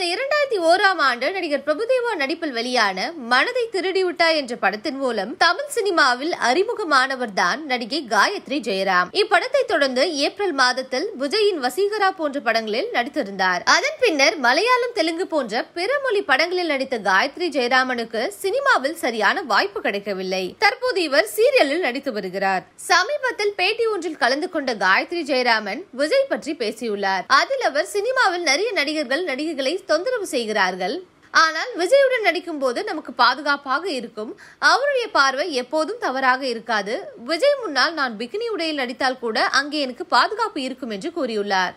கடந்த இரண்டாயிரத்தி ஓராம் ஆண்டு நடிகர் பிரபுதேவா நடிப்பில் வெளியான மனதை திருடிவிட்டா என்ற படத்தின் மூலம் தமிழ் சினிமாவில் அறிமுகமானவர் தான் நடிகை காயத்ரி ஜெயராம் இப்படத்தை தொடர்ந்து ஏப்ரல் மாதத்தில் விஜயின் வசீகரா போன்ற படங்களில் நடித்திருந்தார் அதன் பின்னர் மலையாளம் தெலுங்கு போன்ற பிற மொழி படங்களில் நடித்த காயத்ரி ஜெயராமனுக்கு சினிமாவில் சரியான வாய்ப்பு கிடைக்கவில்லை தற்போது இவர் சீரியலில் நடித்து வருகிறார் சமீபத்தில் பேட்டி ஒன்றில் கலந்து கொண்ட காயத்ரி ஜெயராமன் விஜய் பற்றி பேசியுள்ளார் அதில் அவர் சினிமாவில் நிறைய நடிகர்கள் நடிகைகளை தொந்தரவு செய்கிறார்கள் ஆனால் விஜயுடன் நடிக்கும் போது நமக்கு பாதுகாப்பாக இருக்கும் அவருடைய பார்வை எப்போதும் தவறாக இருக்காது விஜய் முன்னால் நான் பிகினி உடையில் நடித்தால் கூட அங்கே எனக்கு பாதுகாப்பு இருக்கும் என்று கூறியுள்ளார்